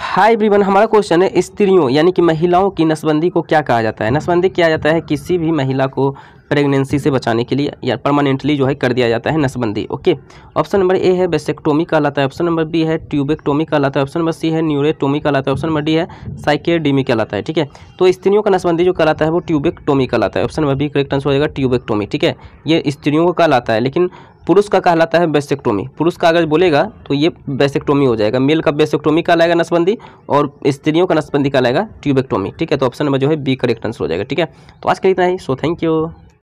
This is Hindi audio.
हाय ब्रीवन हमारा क्वेश्चन है स्त्रियों यानी कि महिलाओं की नसबंदी को क्या कहा जाता है नसबंदी किया जाता है किसी भी महिला को प्रेगनेंसी से बचाने के लिए या परमानेंटली जो है कर दिया जाता है नसबंदी ओके ऑप्शन नंबर ए है बेसेक्टोमी कहलाता है ऑप्शन नंबर बी है ट्यूबेक्टोमी कहलाता है ऑप्शन नंबर सी है न्यूरेटोमी कहलाता है ऑप्शन नंबर डी है साइकेडीमी कहलाता है ठीक है तो स्त्रियों का नसबंदी जो कहलाता है वो ट्यूबेक्टोमी कहलाता है option number B correct answer हो जाएगा ट्यूबेक्टोमी ठीक है ये स्त्रियों को कहलाता है लेकिन पुरुष का कहलाता है बेसेक्टोमी पुरुष का अगर बोलेगा तो ये बेसेक्टोमी हो जाएगा मेल का बेसेक्टोमी कहलाएगा नसबंदी और स्त्रियों का नसबंदी कहलाएगा ट्यूबेक्टोमी ठीक है तो ऑप्शन नंबर जो है बी करेक्ट आंसर हो जाएगा ठीक है तो आज के लिए इतना ही सो थैंक यू